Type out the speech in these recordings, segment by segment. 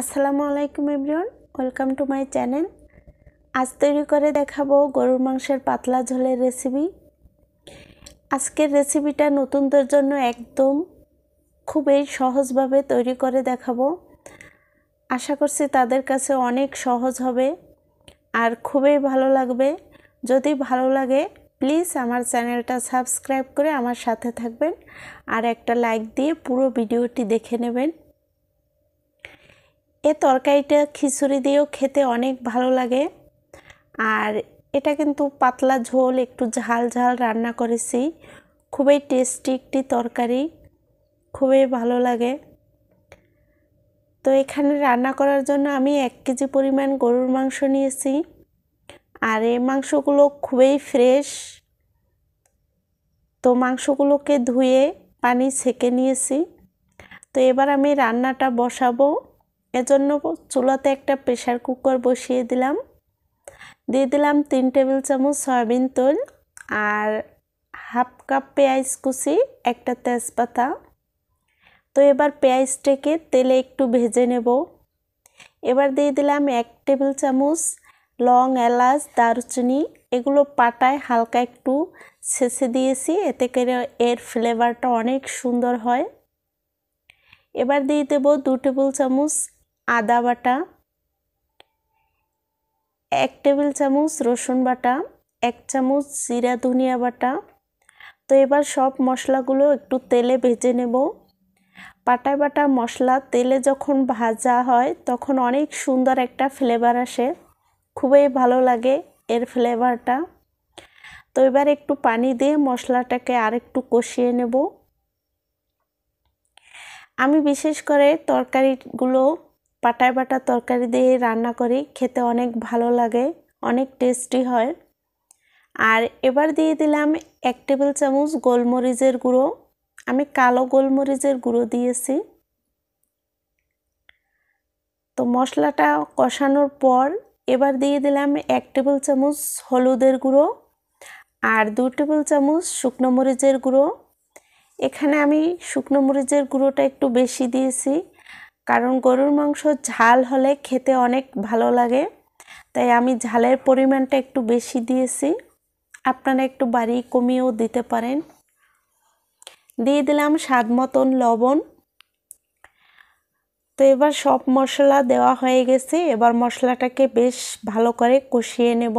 আসসালামু আলাইকুম everyone welcome to my channel আজ তৈরি করে দেখাবো গরুর মাংসের পাতলা ঝোলের রেসিপি আজকের রেসিপিটা নতুনদের জন্য একদম খুবই সহজভাবে তৈরি করে দেখাবো আশা করছি তাদের কাছে অনেক সহজ হবে আর খুবই ভালো লাগবে যদি ভালো লাগে প্লিজ আমার চ্যানেলটা সাবস্ক্রাইব করে আমার সাথে থাকবেন আর একটা লাইক দিয়ে পুরো ভিডিওটি দেখে নেবেন এ তরকারিটা খিচুড়ি দিয়েও খেতে অনেক ভালো লাগে আর এটা কিন্তু পাতলা ঝোল একটু ঝাল ঝাল রান্না করেছি খুবই টেস্টি একটি তরকারি খুবই ভালো লাগে তো এখানে রান্না করার জন্য আমি এক কেজি পরিমাণ গরুর মাংস নিয়েছি আর এই মাংসগুলো খুবই ফ্রেশ তো মাংসগুলোকে ধুয়ে পানি ছেঁকে নিয়েছি তো এবার আমি রান্নাটা বসাবো এজন্য চুলাতে একটা প্রেশার কুকার বসিয়ে দিলাম দিয়ে দিলাম তিন টেবিল চামচ সয়াবিন তেল আর হাফ কাপ পেঁয়াজ কুচি একটা তেজপাতা তো এবার পেঁয়াজটাকে তেলে একটু ভেজে নেব এবার দিয়ে দিলাম এক টেবিল চামচ লং এলাচ দারুচিনি এগুলো পাটায় হালকা একটু ছেঁচে দিয়েছি এতে করে এর ফ্লেভারটা অনেক সুন্দর হয় এবার দিয়ে দেব দু টেবিল চামচ আদা বাটা এক টেবিল চামচ রসুন বাটা এক চামচ জিরা ধনিয়া বাটা তো এবার সব মশলাগুলো একটু তেলে ভেজে নেব পাটায় বাটা মশলা তেলে যখন ভাজা হয় তখন অনেক সুন্দর একটা ফ্লেভার আসে খুবই ভালো লাগে এর ফ্লেভারটা তো এবার একটু পানি দিয়ে মশলাটাকে আর একটু কষিয়ে নেব আমি বিশেষ করে তরকারিগুলো পাটায় বাটা তরকারি দিয়ে রান্না করি খেতে অনেক ভালো লাগে অনেক টেস্টি হয় আর এবার দিয়ে দিলাম এক টেবিল চামচ গোলমরিচের গুঁড়ো আমি কালো গোলমরিচের গুঁড়ো দিয়েছি তো মশলাটা কষানোর পর এবার দিয়ে দিলাম এক টেবিল চামচ হলুদের গুঁড়ো আর দু টেবিল চামচ শুকনো মরিচের গুঁড়ো এখানে আমি শুকনো মরিচের গুঁড়োটা একটু বেশি দিয়েছি কারণ গরুর মাংস ঝাল হলে খেতে অনেক ভালো লাগে তাই আমি ঝালের পরিমাণটা একটু বেশি দিয়েছি আপনারা একটু বাড়ি কমিয়েও দিতে পারেন দিয়ে দিলাম স্বাদ মতন লবণ তো এবার সব মশলা দেওয়া হয়ে গেছে এবার মশলাটাকে বেশ ভালো করে কষিয়ে নেব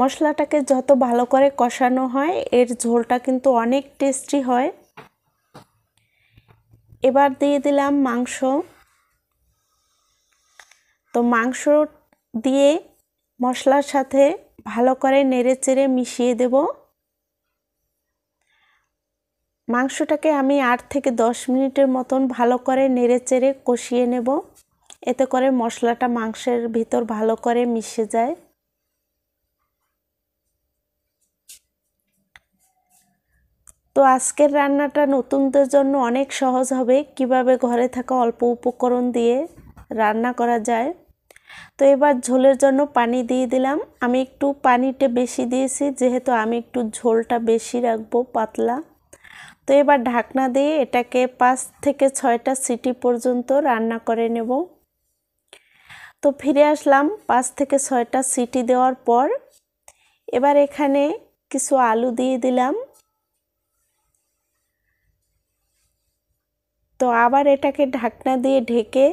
মশলাটাকে যত ভালো করে কষানো হয় এর ঝোলটা কিন্তু অনেক টেস্টি হয় এবার দিয়ে দিলাম মাংস তো মাংস দিয়ে মশলার সাথে ভালো করে নেড়ে চেড়ে মিশিয়ে দেব মাংসটাকে আমি আট থেকে দশ মিনিটের মতন ভালো করে নেড়ে চেড়ে কষিয়ে নেব এতে করে মশলাটা মাংসের ভিতর ভালো করে মিশে যায় তো আজকের রান্নাটা নতুনদের জন্য অনেক সহজ হবে কিভাবে ঘরে থাকা অল্প উপকরণ দিয়ে রান্না করা যায় তো এবার ঝোলের জন্য পানি দিয়ে দিলাম আমি একটু পানিটা বেশি দিয়েছি যেহেতু আমি একটু ঝোলটা বেশি রাখবো পাতলা তো এবার ঢাকনা দিয়ে এটাকে পাঁচ থেকে ছয়টা সিটি পর্যন্ত রান্না করে নেব তো ফিরে আসলাম পাঁচ থেকে ছয়টা সিটি দেওয়ার পর এবার এখানে কিছু আলু দিয়ে দিলাম তো আবার এটাকে ঢাকনা দিয়ে ঢেকে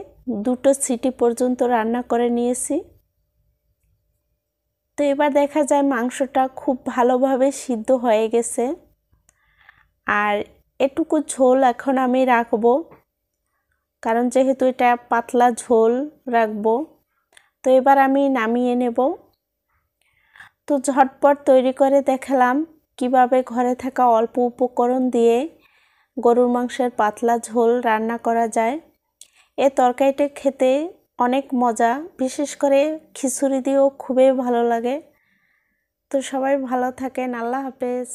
দুটো সিটি পর্যন্ত রান্না করে নিয়েছি তো এবার দেখা যায় মাংসটা খুব ভালোভাবে সিদ্ধ হয়ে গেছে আর এটুকু ঝোল এখন আমি রাখবো কারণ যেহেতু এটা পাতলা ঝোল রাখব তো এবার আমি নামিয়ে নেব তো ঝটপট তৈরি করে দেখালাম কিভাবে ঘরে থাকা অল্প উপকরণ দিয়ে গরুর মাংসের পাতলা ঝোল রান্না করা যায় এ তরকারিটা খেতে অনেক মজা বিশেষ করে খিচুড়ি দিয়েও খুবই ভালো লাগে তো সবাই ভালো থাকেন আল্লাহ হাফেজ